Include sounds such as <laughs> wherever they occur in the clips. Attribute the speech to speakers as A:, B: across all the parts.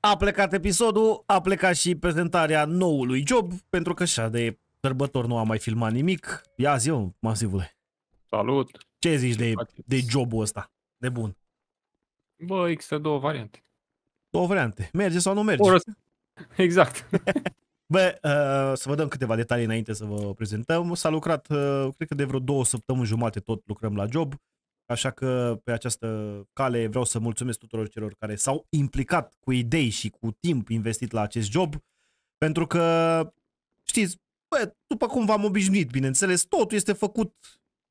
A: A plecat episodul, a plecat și prezentarea noului job, pentru că așa de sărbător nu am mai filmat nimic. Ia zi masivule. Salut! Ce zici de, de jobul ăsta? De bun.
B: Bă, există două variante.
A: Două variante. Merge sau nu merge? Oră... <laughs> Exact. <laughs> Bă, uh, să vă dăm câteva detalii înainte să vă prezentăm. S-a lucrat, uh, cred că de vreo două săptămâni jumate tot lucrăm la job. Așa că pe această cale vreau să mulțumesc tuturor celor care s-au implicat cu idei și cu timp investit la acest job, pentru că, știți, bă, după cum v-am obișnuit, bineînțeles, totul este făcut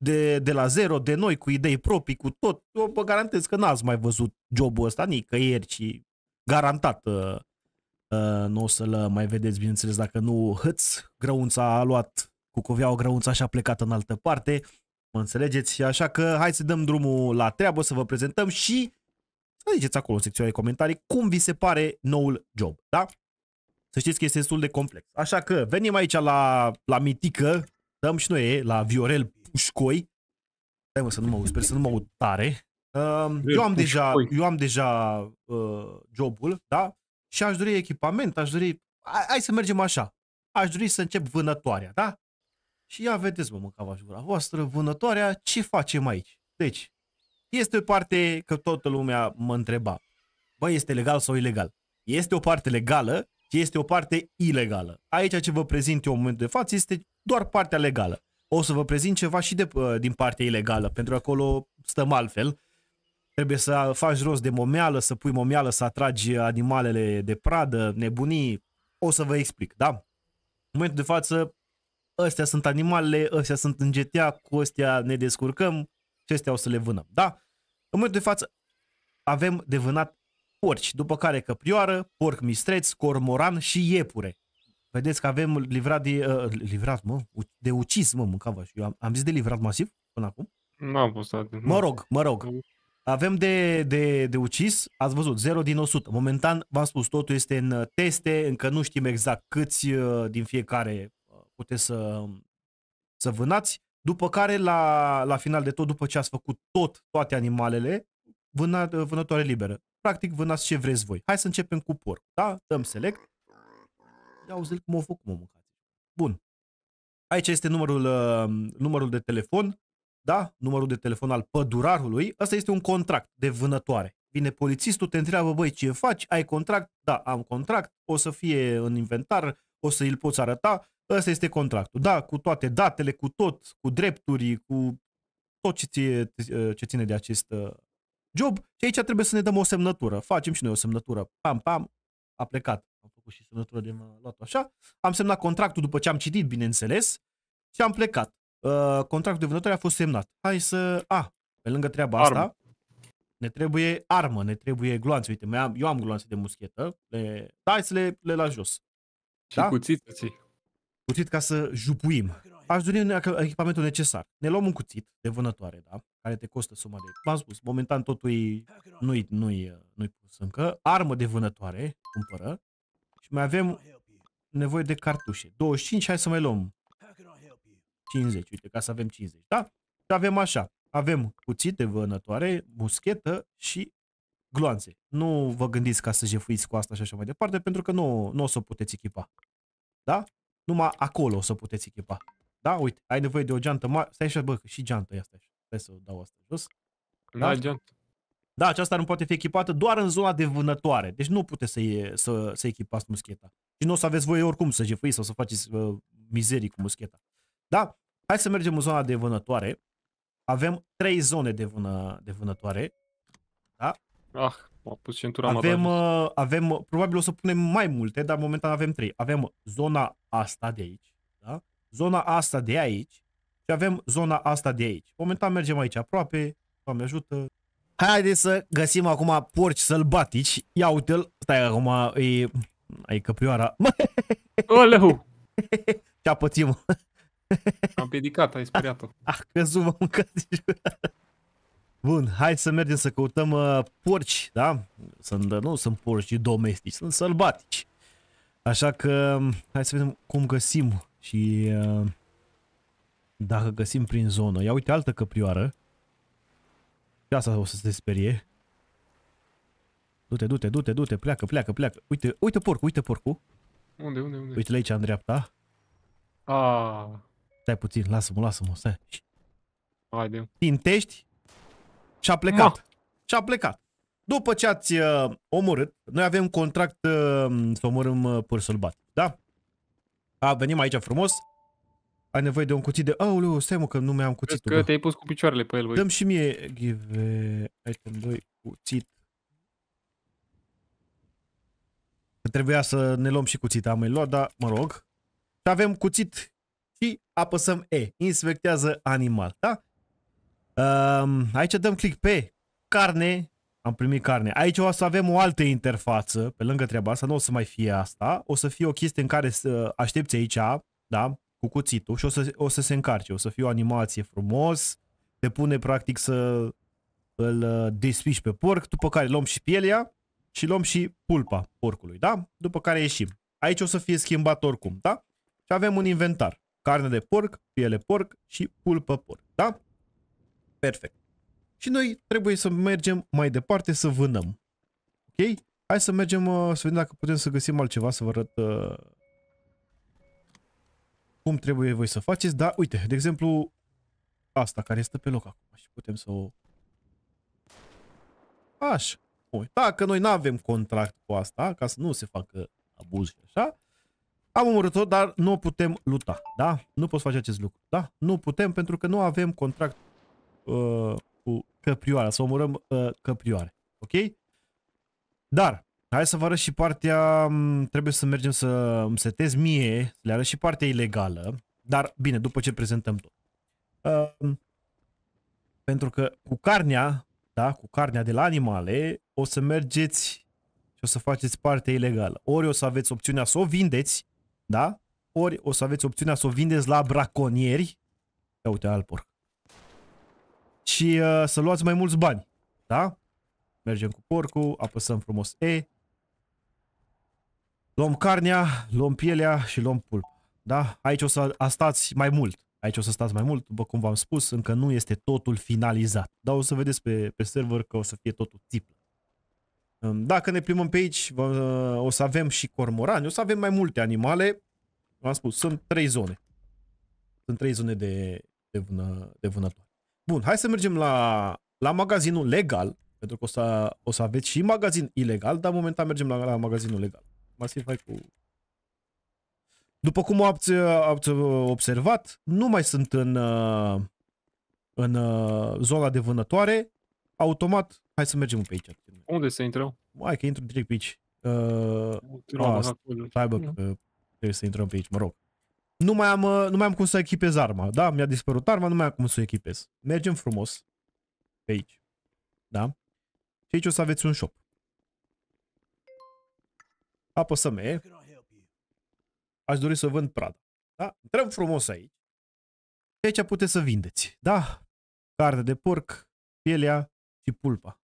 A: de, de la zero, de noi, cu idei proprii, cu tot. Eu vă garantez că n-ați mai văzut jobul ăsta nicăieri ci garantat uh, uh, nu o să-l mai vedeți, bineînțeles, dacă nu hăți, grăunța a luat cu coveau grăunța și a plecat în altă parte. Mă înțelegeți? Așa că hai să dăm drumul la treabă, să vă prezentăm și să ziceți acolo în secțiunea de comentarii cum vi se pare noul job, da? Să știți că este destul de complex. Așa că venim aici la, la mitică, dăm și noi la Viorel Pușcoi. Stai mă să nu mă aud, sper să nu mă aud tare. Ehm, eu am deja, eu am deja uh, jobul, da? Și aș dori echipament, aș dori... Hai să mergem așa. Aș dori să încep vânătoarea, da? Și ia vedeți, mă, și gura voastră, vânătoarea, ce facem aici? Deci, este o parte că toată lumea mă întreba, bă, este legal sau ilegal? Este o parte legală și este o parte ilegală. Aici ce vă prezint eu în momentul de față este doar partea legală. O să vă prezint ceva și de, din partea ilegală, pentru că acolo stăm altfel. Trebuie să faci rost de momeală, să pui momeală, să atragi animalele de pradă, nebunii. O să vă explic, da? În momentul de față, ăstea sunt animalele, ăstea sunt în GTA, cu ăstea ne descurcăm și ăstea o să le vânăm, da? În momentul de față avem de vânat porci, după care căprioară, porc mistreț, cormoran și iepure. Vedeți că avem livrat de, uh, livrat, mă, de ucis, mă, mâncava și eu am, am zis de livrat masiv până acum?
B: N-am pus Mă rog,
A: mă rog. Avem de, de, de ucis, ați văzut, 0 din 100. Momentan, v-am spus, totul este în teste, încă nu știm exact câți uh, din fiecare puteți să, să vânați, după care la, la final de tot, după ce ați făcut tot, toate animalele, vână, vânătoare liberă. Practic vânați ce vreți voi. Hai să începem cu porc, da? Dăm select. Ia zi cum o făcut, mă mâncați. Bun. Aici este numărul, uh, numărul de telefon, da? Numărul de telefon al pădurarului. Asta este un contract de vânătoare. Vine polițistul, te întreabă, băi, ce faci? Ai contract? Da, am contract. O să fie în inventar, o să îl poți arăta. Ăsta este contractul. Da, cu toate datele, cu tot, cu drepturi, cu tot ce, ție, ce ține de acest uh, job. Și aici trebuie să ne dăm o semnătură. Facem și noi o semnătură. Pam, pam, a plecat. Am făcut și semnătură de uh, luat așa. Am semnat contractul după ce am citit, bineînțeles, și am plecat. Uh, contractul de vânătoare a fost semnat. Hai să... A, ah, pe lângă treaba Arm. asta, ne trebuie armă, ne trebuie gloanțe. Uite, eu am gloanțe de muschetă, le... Da, hai să le, le las jos. Și da? cuțită ții cuțit ca să jupuim. Aș dori echipamentul necesar. Ne luăm un cuțit de vânătoare, da? Care te costă suma de... V-am spus, momentan totul nu-i, nu-i, nu-i pus încă. Armă de vânătoare, cumpără. Și mai avem nevoie de cartușe. 25, hai să mai luăm. 50, uite, ca să avem 50, da? Și avem așa. Avem cuțit de vânătoare, muschetă și gloanțe. Nu vă gândiți ca să jefuiți cu asta și așa mai departe, pentru că nu, nu o să o puteți echipa. Da? numai acolo o să puteți echipa. Da, uite, ai nevoie de o geantă mare. Stai așa, bă, că și geanta e asta Stai să o dau asta jos. Da, da geantă. Da, aceasta nu poate fi echipată doar în zona de vânătoare. Deci nu puteți să, să, să echipați muscheta. Și nu o să aveți voie oricum să jefuiți sau să faceți uh, mizerii cu muscheta. Da? Hai să mergem în zona de vânătoare. Avem trei zone de, vână, de vânătoare. Da?
B: Ah, a
A: pus centura uh, avem, uh, avem, probabil o să punem mai multe, dar momentan avem trei. Avem zona asta de aici, da? zona asta de aici și avem zona asta de aici. Momentan mergem aici aproape, Doamne ajută. Haideți să găsim acum porci sălbatici. Ia uite-l, stai acum, e... ai căprioara. <laughs> Oleu! Ce-a pățit, mă? Am pedicat ai speriat-o. A, a căzut, mă, mâncați Bun, hai să mergem să căutăm uh, porci, da? Sunt, uh, nu sunt porci domestici, sunt sălbatici. Așa că um, hai să vedem cum găsim și uh, dacă găsim prin zonă. Ia uite altă căprioară. Și asta o să se sperie. Du-te, du-te, du-te, du-te, pleacă, pleacă, pleacă. Uite, uite porcul, uite porcul. Unde, unde, unde? Uite-l aici, în dreapta.
B: Ah.
A: Stai puțin, lasă-mă, lasă-mă, stai. Haide. Tintești și a plecat. Ma. Și a plecat. După ce ați uh, omorât, noi avem contract uh, să omorâm uh, pur sălbatic, da? A, venim aici frumos. Ai nevoie de un cuțit de... Aoleu, stai mă că nu mi-am cuțitul. că te-ai
B: pus cu picioarele pe el, voi. Dăm și
A: mie give item 2 cuțit. Că trebuia să ne luăm și cuțit, am mai luat, dar mă rog. Și avem cuțit și apăsăm E. Inspectează animal, da? Um, aici dăm click pe carne. Am primit carne. Aici o să avem o altă interfață, pe lângă treaba asta, nu o să mai fie asta. O să fie o chestie în care să aștepți aici, da, cu cuțitul și o să, o să se încarce. O să fie o animație frumos, te pune practic să îl uh, despici pe porc, după care luăm și pielea și luăm și pulpa porcului, da? După care ieșim. Aici o să fie schimbat oricum, da? Și avem un inventar. Carne de porc, piele porc și pulpă porc, da? Perfect. Și noi trebuie să mergem mai departe să vânăm. Ok? Hai să mergem uh, să vedem dacă putem să găsim altceva, să vă arăt uh, cum trebuie voi să faceți. Da, uite, de exemplu, asta care stă pe loc acum și putem să o... Așa. Bun. Dacă noi nu avem contract cu asta, ca să nu se facă abuz și așa, am omorât-o, dar nu putem luta, da? Nu poți face acest lucru, da? Nu putem pentru că nu avem contract uh, cu căprioara, să omorăm uh, căprioare. Ok? Dar, hai să vă arăt și partea, trebuie să mergem să îmi setez mie, să le arăt și partea ilegală, dar bine, după ce prezentăm tot. Uh, pentru că cu carnea, da, cu carnea de la animale, o să mergeți și o să faceți parte ilegală. Ori o să aveți opțiunea să o vindeți, da? Ori o să aveți opțiunea să o vindeți la braconieri. Ia uite, alpor și uh, să luați mai mulți bani. Da? Mergem cu porcul, apăsăm frumos E. Luăm carnea, luăm pielea și luăm pulp. Da? Aici o să stați mai mult. Aici o să stați mai mult, după cum v-am spus, încă nu este totul finalizat. Dar o să vedeți pe, pe server că o să fie totul țiplă. Um, dacă ne plimbăm pe aici, uh, o să avem și cormorani, o să avem mai multe animale. V-am spus, sunt trei zone. Sunt trei zone de, de, vână, de vânătoare. Bun, hai să mergem la, la magazinul legal, pentru că o să, o să aveți și magazin ilegal, dar momentan mergem la, la magazinul legal. Masiv, hai cu... După cum ați, ați observat, nu mai sunt în, în zona de vânătoare. Automat, hai să mergem pe aici.
B: Unde să intrăm?
A: Hai că intru direct pe aici. Uh, ă, a, stai bă, că trebuie să intrăm pe aici, mă rog nu mai, am, uh, nu mai am cum să echipez arma, da? Mi-a dispărut arma, nu mai am cum să o echipez. Mergem frumos pe aici, da? Și aici o să aveți un shop. Apăsăm E. Aș dori să vând Prada, da? Intrăm frumos aici. Și aici puteți să vindeți, da? Carne de porc, pielea și pulpa.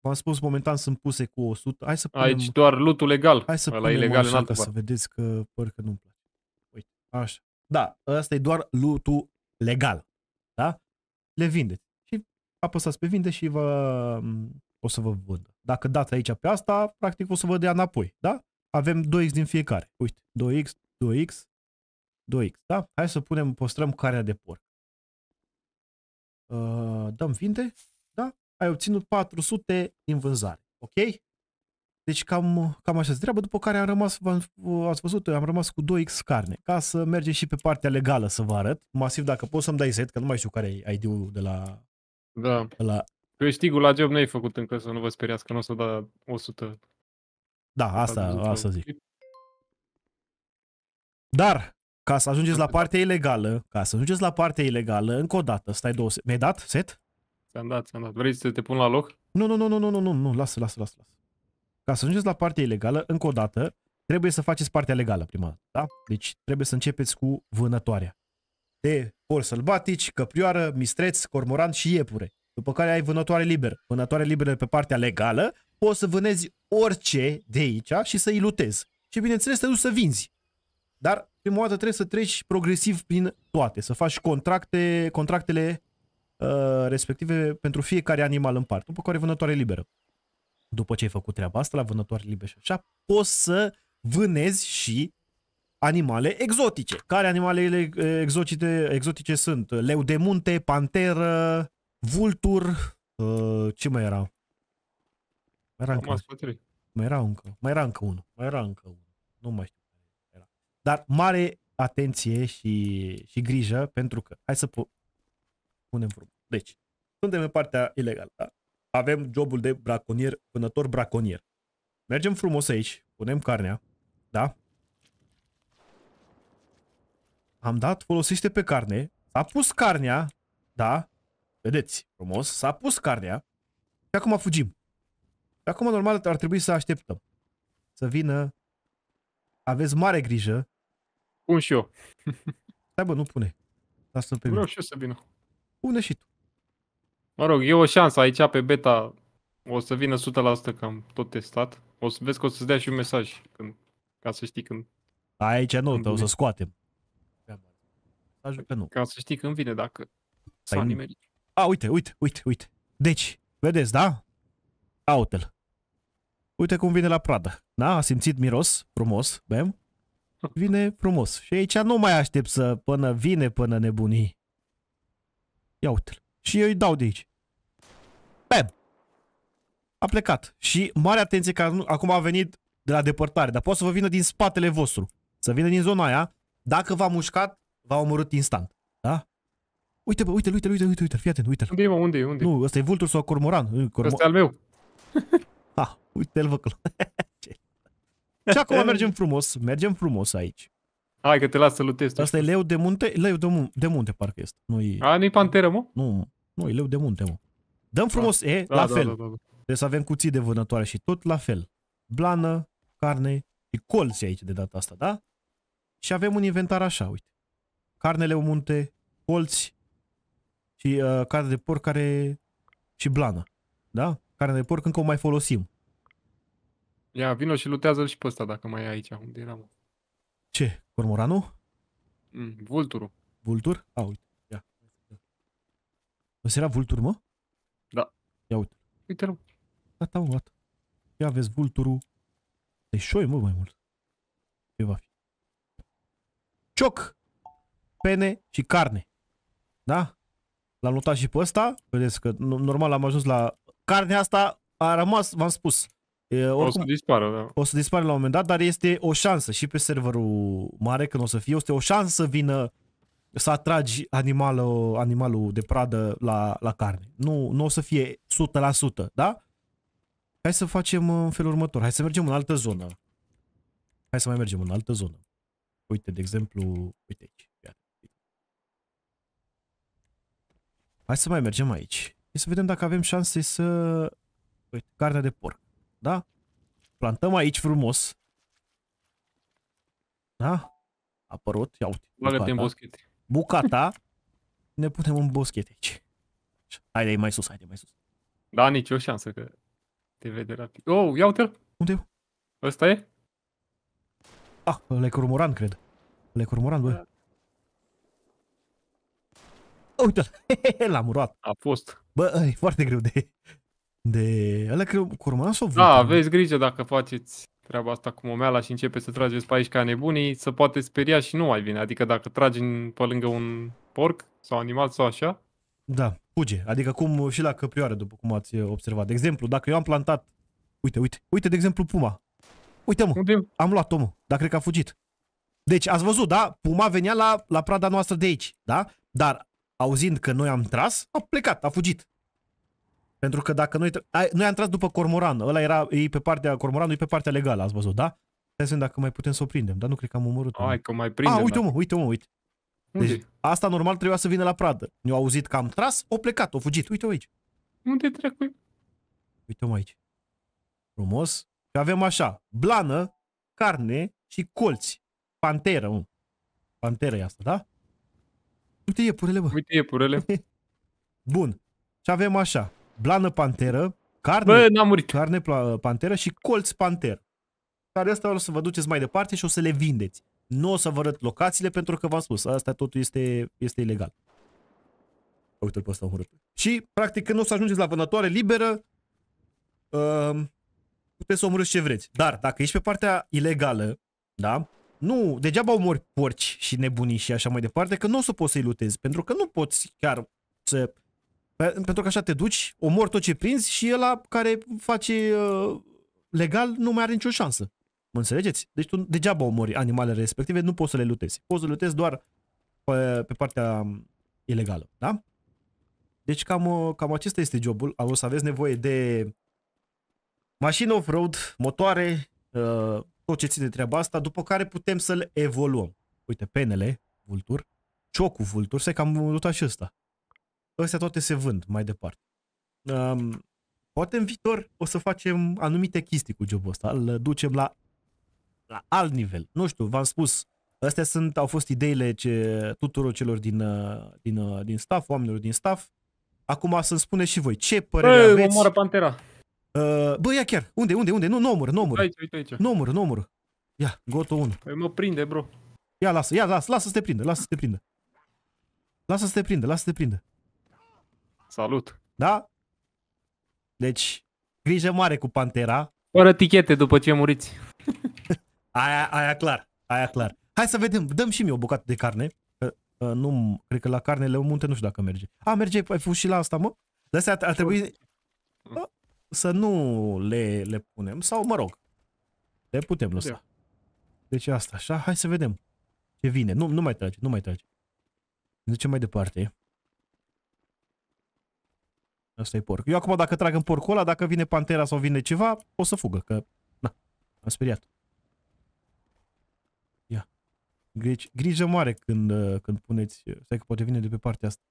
A: V-am spus, momentan sunt puse cu 100. Hai să punem... Aici doar lutul legal. Hai să Ăla punem ilegal în altă să vedeți că păr nu-mi Așa. Da, ăsta e doar lutul legal. Da? Le vindeți. Și apăsați pe vinde și vă, o să vă vândă. Dacă dați aici pe asta, practic o să vă dea înapoi. Da? Avem 2x din fiecare. Uite, 2x, 2x, 2x. Da? Hai să punem, păstrăm carea de porc. Uh, dăm vinde. Da? Ai obținut 400 din vânzare. Ok? Deci cam, cam așa se treabă, după care am rămas, ați văzut, am rămas cu 2x carne, ca să mergem și pe partea legală să vă arăt. Masiv, dacă poți să-mi dai set, că nu mai știu care e ID-ul de la... Da. De la...
B: Câștigul la job n-ai făcut încă, să nu vă speriați că nu o să da 100.
A: Da, asta, asta zic. Dar, ca să ajungeți la partea ilegală, ca să ajungeți la partea ilegală, încă o dată, stai două... Mi-ai dat set? Ți-am dat, ți-am dat.
B: Vrei să te pun la loc?
A: Nu, nu, nu, nu, nu, nu, nu, lasă, lasă, lasă, lasă ca să ajungeți la partea ilegală, încă o dată, trebuie să faceți partea legală prima dată, da? Deci trebuie să începeți cu vânătoarea. De por sălbatici, căprioară, mistreț, cormoran și iepure. După care ai vânătoare liberă. Vânătoare liberă pe partea legală, poți să vânezi orice de aici și să-i lutezi. Și bineînțeles te duci să vinzi. Dar prima dată trebuie să treci progresiv prin toate, să faci contracte, contractele uh, respective pentru fiecare animal în parte, după care vânătoare liberă după ce ai făcut treaba asta la vânătoare libere și așa, poți să vânezi și animale exotice. Care animalele exotice, exotice sunt? Leu de munte, panteră, vultur, uh, ă, ce mai erau? Mai era, încă,
B: mai era încă,
A: mai era încă unul, mai era încă unul, nu mai știu. Era. Dar mare atenție și, și grijă pentru că, hai să punem vorba. Deci, suntem în partea ilegală, da? avem jobul de braconier, vânător braconier. Mergem frumos aici, punem carnea, da? Am dat, folosește pe carne, s-a pus carnea, da? Vedeți, frumos, s-a pus carnea și acum fugim. Și acum, normal, ar trebui să așteptăm. Să vină, aveți mare grijă. Pun și eu. Stai bă, nu pune. Lasă-l pe Vreau mine. și eu să vină. Pune și tu.
B: Mă rog, e o șansă aici pe beta. O să vină 100% că am tot testat. O să vezi că o să-ți dea și un mesaj când, ca să știi când.
A: Aici nu, când o să scoatem.
B: Mesajul că nu. Ca să știi când vine, dacă
A: s-a A, uite, uite, uite, uite. Deci, vedeți, da? Autel. Uite cum vine la pradă. Da? A simțit miros, frumos, bem? Vine frumos. Și aici nu mai aștept să până vine, până nebunii. Ia uite-l. Și eu îi dau de aici a plecat. Și mare atenție că acum a venit de la depărtare, dar poate să vă vină din spatele vostru. Să vină din zona aia, dacă v-a mușcat, v-a omorât instant. Da? Uite, bă, uite, uite, uite, uite, uite, fii atent, uite. Unde e, mă, unde e, unde Nu, ăsta e vultur sau cormoran. Cormo... Ăsta e al meu. <laughs> ha, uite-l, vă <laughs> Și acum <laughs> mergem frumos, mergem frumos aici.
B: Hai că te las să lutezi. Asta e
A: leu de munte? Leu de, mun- de munte parcă este. Nu e... A, nu-i panteră, mă? Nu, nu e leu de munte, mă. Dăm da. frumos, da. e, da, la da, fel. Da, da, da. Trebuie să avem cuții de vânătoare și tot la fel. Blană, carne și colți aici de data asta, da? Și avem un inventar așa, uite. Carnele o munte, colți și uh, carne de porc care... și blană, da? Carne de porc încă o mai folosim.
B: Ia, vino și lutează-l și pe ăsta dacă mai e aici, unde era, mă.
A: Ce? Cormoranul?
B: Mm, vulturul.
A: Vultur? A, uite. Ia. Asta era vultur, mă? Da. Ia uite. Uite-l. Gata, am luat. Ia aveți vulturul. De șoi, mult mai mult. Ce va fi? Cioc, pene și carne. Da? L-am luat și pe ăsta. Vedeți că normal am ajuns la... Carnea asta a rămas, v-am spus. E, oricum, o să dispară, da. O să dispară la un moment dat, dar este o șansă și pe serverul mare, când o să fie, este o șansă să vină să atragi animalul, animalul de pradă la, la carne. Nu, nu o să fie 100%, da? Hai să facem uh, în felul următor. Hai să mergem în altă zonă. Hai să mai mergem în altă zonă. Uite, de exemplu, uite aici. Hai să mai mergem aici. E să vedem dacă avem șanse să... Uite, carnea de porc. Da? Plantăm aici frumos. Da? A apărut. Ia uite. Bucata. în boschete. Bucata. ne punem în boschete aici. Haide mai sus, haide mai sus.
B: Da, nicio șansă că... Te vede rapid. Oh, ia uite-l! Unde e? asta e?
A: Ah, le e cormoran, cred. le e cormoran, bă. Da. Oh, uite-l! <laughs> L-am urat. A fost. Bă, e foarte greu de... De... Ăla cred cormoran sau vânt? Da, aveți
B: grijă dacă faceți treaba asta cu momeala și începe să trageți pe aici ca nebunii, să poate speria și nu mai vine. Adică dacă tragi pe lângă un porc sau animal sau așa,
A: da fuge. Adică cum și la căprioare, după cum ați eh, observat. De exemplu, dacă eu am plantat... Uite, uite, uite de exemplu puma. Uite mă, am luat omul, dar cred că a fugit. Deci ați văzut, da? Puma venea la, la prada noastră de aici, da? Dar auzind că noi am tras, a plecat, a fugit. Pentru că dacă noi, noi am tras după cormoran, ăla era, e pe partea, cormoranul e pe partea legală, ați văzut, da? Să dacă mai putem să o prindem, dar nu cred că am omorât. Hai că mai prindem. A, ah, uite da. mă, uite mă, uite. Deci Unde? asta normal trebuia să vină la pradă. Ne-au auzit că am tras, o plecat, o fugit. Uite-o aici. Unde dracu Uite-o aici. Frumos. Și avem așa, blană, carne și colți. Panteră, mă. Panteră e asta, da? Uite iepurele, bă. Uite iepurele. <laughs> Bun. Și avem așa, blană panteră, carne, bă, n-am murit. carne panteră și colți panteră. Care asta o să vă duceți mai departe și o să le vindeți. Nu o să vă arăt locațiile pentru că v-am spus, asta totul este, este ilegal. Uite-l pe ăsta urât. Și, practic, când o să ajungeți la vânătoare liberă, uh, puteți să omorâți ce vreți. Dar, dacă ești pe partea ilegală, da? Nu, degeaba omori porci și nebunii și așa mai departe, că nu o să poți să-i lutezi, pentru că nu poți chiar să... Pentru că așa te duci, omori tot ce prinzi și ăla care face uh, legal nu mai are nicio șansă. Înțelegeți? Deci tu degeaba omori animalele respective, nu poți să le lutezi. Poți să le lutezi doar pe, pe partea um, ilegală, da? Deci cam, uh, cam acesta este jobul. O să aveți nevoie de mașini off-road, motoare, uh, tot ce ține de treaba asta, după care putem să-l evoluăm. Uite, penele, vultur, ciocul vultur, să cam luat și ăsta. Astea toate se vând mai departe. Um, poate în viitor o să facem anumite chestii cu jobul ăsta, îl ducem la la alt nivel. Nu știu, v-am spus, astea sunt, au fost ideile ce, tuturor celor din, uh, din, uh, din staff, oamenilor din staff. Acum să-mi spuneți și voi, ce părere Băi, aveți? omoră Pantera. Uh, bă, ia chiar, unde, unde, unde? Nu, nu omor, nu omor. Aici, uite aici. Nu omor, nu omor. Ia, goto 1. Păi mă prinde, bro. Ia, lasă, ia, lasă, lasă să te prindă, lasă să te prindă. Lasă să te prindă, lasă să te prindă. Salut. Da? Deci, grijă mare cu Pantera. Fără tichete după ce muriți. Aia, aia clar, aia clar. Hai să vedem, dăm și mie o bucată de carne. Că, uh, nu, cred că la carnele le munte nu știu dacă merge. A, merge, ai fost și la asta, mă? De astea ar trebui mm. să nu le, le punem, sau mă rog, le putem lăsa. Da. Deci asta, așa, hai să vedem ce vine. Nu, nu mai trage, nu mai trage. Ne ducem mai departe. Asta e porc. Eu acum dacă trag în porcul ăla, dacă vine pantera sau vine ceva, o să fugă, că na, am speriat. Deci grijă mare când, uh, când puneți, uh, stai că poate vine de pe partea asta.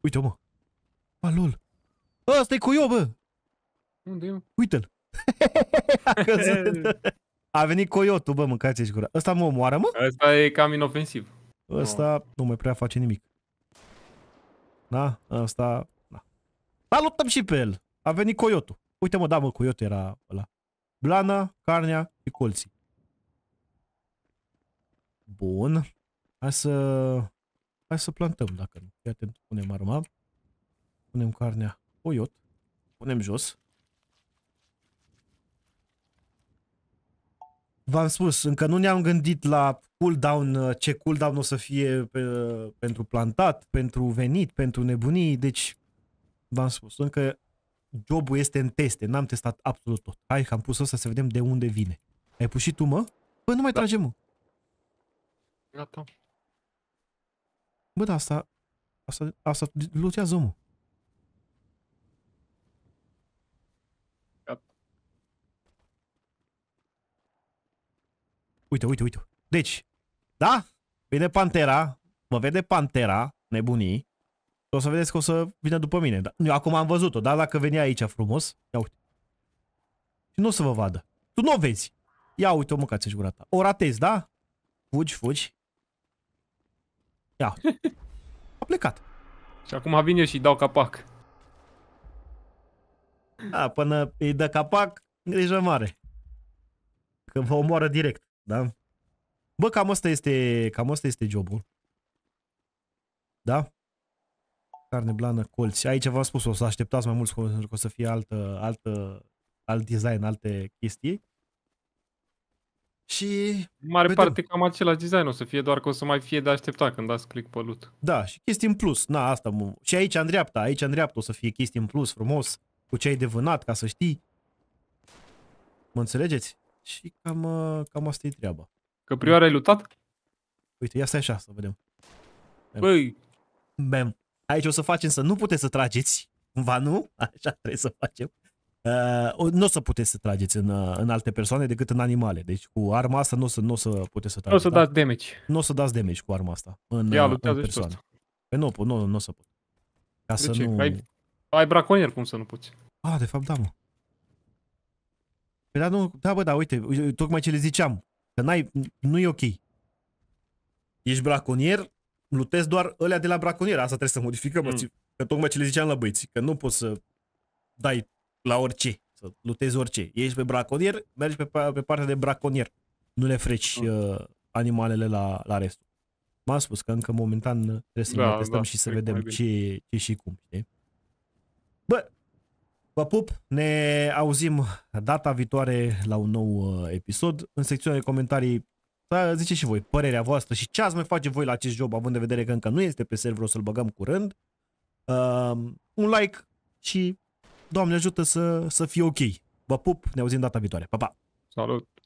A: Uite, mă. Alul. Asta e cu eu, bă.
B: Unde e? Uite-l.
A: a, <laughs> a venit coyotul, bă, mâncați și gura. Ăsta mă omoară, mă?
B: Ăsta e cam inofensiv.
A: Ăsta no. nu mai prea face nimic. Da? Ăsta... Da. Salutăm și pe el. A venit coyotul. Uite, mă, da, mă, coiotul era ăla blana, carnea și colții. Bun. Hai să... Hai să plantăm, dacă nu. Fii atent, punem arma. Punem carnea oiot, Punem jos. V-am spus, încă nu ne-am gândit la cooldown, ce cooldown o să fie pe, pentru plantat, pentru venit, pentru nebunii, deci v-am spus, încă jobul este în teste, n-am testat absolut tot. Hai că am pus asta să vedem de unde vine. Ai pus și tu, mă? Bă, păi nu mai da. trage, mă. Gata. Bă, da, asta, asta, asta lutează mă. Gata. Uite, uite, uite. Deci, da? Vine Pantera, mă vede Pantera, nebunii, o să vedeți că o să vină după mine. Da, eu acum am văzut-o, dar dacă venea aici frumos, ia uite. Și nu o să vă vadă. Tu nu o vezi. Ia uite, o mâncați-și gura ta. O ratezi, da? Fugi, fugi. Ia A plecat. Și acum vin eu și dau capac. Da, până îi dă capac, grijă mare. Că vă omoară direct, da? Bă, cam asta este, cam asta este jobul. Da? Carne blană, colți. Aici v-am spus, o să așteptați mai mult, pentru că o să fie altă, altă, alt design, alte chestii. Și...
B: Mare vedem. parte cam același design o să fie, doar că o să mai fie de așteptat când dați click pe loot.
A: Da, și chestii în plus. Na, asta mă... Și aici în dreapta, aici în dreapta o să fie chestii în plus, frumos, cu ce ai de vânat, ca să știi. Mă înțelegeți? Și cam, cam asta e treaba. Că prioare ai lutat? Uite, ia stai așa, să vedem. Băi! Bam! Aici o să facem să nu puteți să trageți, cumva nu, <laughs> așa trebuie să facem. Uh, nu o să puteți să trageți în, uh, în alte persoane decât în animale. Deci cu arma asta nu o să, nu o să puteți să trageți. Nu o să da? dați damage. Nu o să dați damage cu arma asta în, Ia, uh, în persoane. Pe păi nu, nu, nu o să pot. Ca de să ce? nu... Ai,
B: ai braconier, cum să nu poți?
A: Ah, de fapt da, mă. Păi da, nu, da, bă, da, uite, tocmai ce le ziceam, că n-ai, nu e ok. Ești braconier, lutez doar ălea de la braconier. Asta trebuie să modificăm. Mm. Că tocmai ce le ziceam la băieți, că nu poți să dai la orice, să lutezi orice. Ești pe braconier, mergi pe, pe partea de braconier. Nu le freci mm. uh, animalele la, la restul. M-am spus că încă momentan uh, trebuie să da, ne da, testăm da, și să vedem ce, ce și cum. Știi? Bă, vă pup, ne auzim data viitoare la un nou uh, episod. În secțiunea de comentarii să ziceți și voi părerea voastră și ce ați mai face voi la acest job, având în vedere că încă nu este pe server, o să-l băgăm curând. Uh, un like și Doamne ajută să, să fie ok. Vă pup, ne auzim data viitoare. Pa, pa! Salut!